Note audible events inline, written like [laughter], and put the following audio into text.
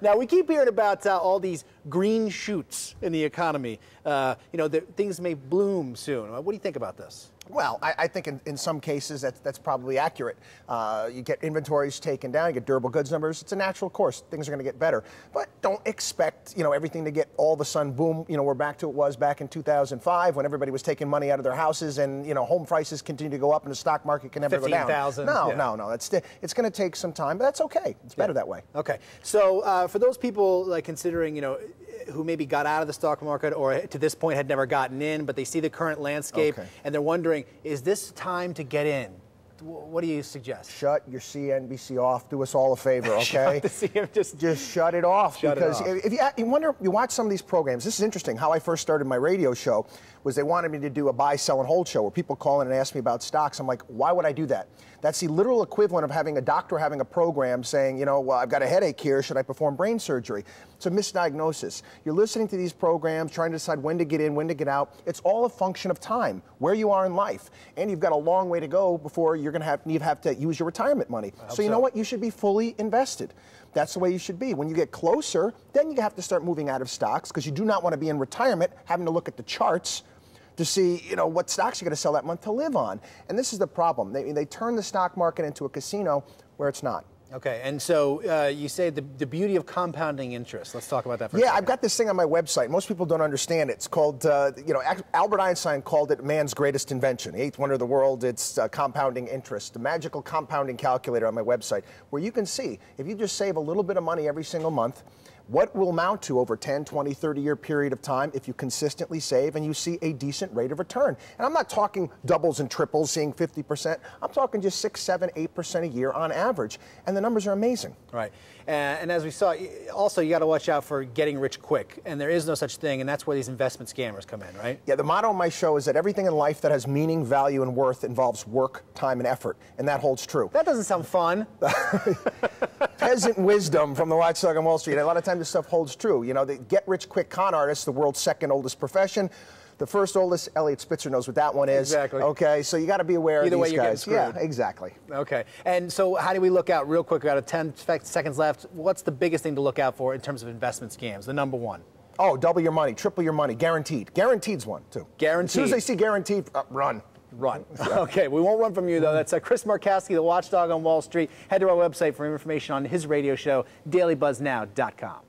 Now, we keep hearing about uh, all these green shoots in the economy. Uh, you know, that things may bloom soon. What do you think about this? Well, I, I think in, in, some cases that's, that's probably accurate. Uh, you get inventories taken down, you get durable goods numbers. It's a natural course. Things are going to get better, but don't expect you know everything to get all of a sudden boom. You know we're back to it was back in 2005 when everybody was taking money out of their houses and you know home prices continue to go up and the stock market can never 15, go down. Fifteen thousand. no, yeah. no, no. It's it's going to take some time, but that's okay. It's better yeah. that way. Okay. So uh, for those people like considering you know who maybe got out of the stock market or to this point had never gotten in, but they see the current landscape okay. and they're wondering, is this time to get in? what do you suggest? Shut your CNBC off. Do us all a favor, [laughs] okay? CNBC just, just shut it off shut because it off. if you, you wonder, you watch some of these programs. This is interesting. How I first started my radio show was they wanted me to do a buy, sell, and hold show where people call in and ask me about stocks. I'm like, why would I do that? That's the literal equivalent of having a doctor having a program saying, you know, well, I've got a headache here. Should I perform brain surgery? It's a misdiagnosis. You're listening to these programs, trying to decide when to get in, when to get out. It's all a function of time, where you are in life, and you've got a long way to go before you're you're going to have you have to use your retirement money. So you know so. what? You should be fully invested. That's the way you should be. When you get closer, then you have to start moving out of stocks because you do not want to be in retirement having to look at the charts to see you know what stocks you're going to sell that month to live on. And this is the problem. They, they turn the stock market into a casino where it's not. Okay, and so uh, you say the, the beauty of compounding interest. Let's talk about that for yeah, I've got this thing on my website. Most people don't understand it. It's called, uh, you know, Albert Einstein called it man's greatest invention, the eighth wonder of the world. It's uh, compounding interest, the magical compounding calculator on my website, where you can see if you just save a little bit of money every single month, what will amount to over 10, 20, 30 year period of time if you consistently save and you see a decent rate of return. And I'm not talking doubles and triples, seeing 50%. I'm talking just 6, 7, 8% a year on average. And the numbers are amazing. Right. And, and as we saw, also you got to watch out for getting rich quick. And there is no such thing. And that's where these investment scammers come in, right? Yeah, the motto of my show is that everything in life that has meaning, value, and worth involves work, time, and effort. And that holds true. That doesn't sound fun. [laughs] peasant wisdom from the watchdog on Wall Street. a lot of times this stuff holds true. You know, the get rich quick con artist, the world's second oldest profession. The first oldest, Elliot Spitzer knows what that one is. Exactly. Okay, so you got to be aware Either of these way, guys. You're getting screwed. Yeah, exactly. Okay, and so how do we look out real quick? We got 10 seconds left. What's the biggest thing to look out for in terms of investment scams? The number one. Oh, double your money, triple your money, guaranteed. Guaranteed's one too. Guaranteed. As soon as they see guaranteed, uh, run run. [laughs] okay, we won't run from you, though. That's uh, Chris Markowski, the watchdog on Wall Street. Head to our website for information on his radio show, dailybuzznow.com.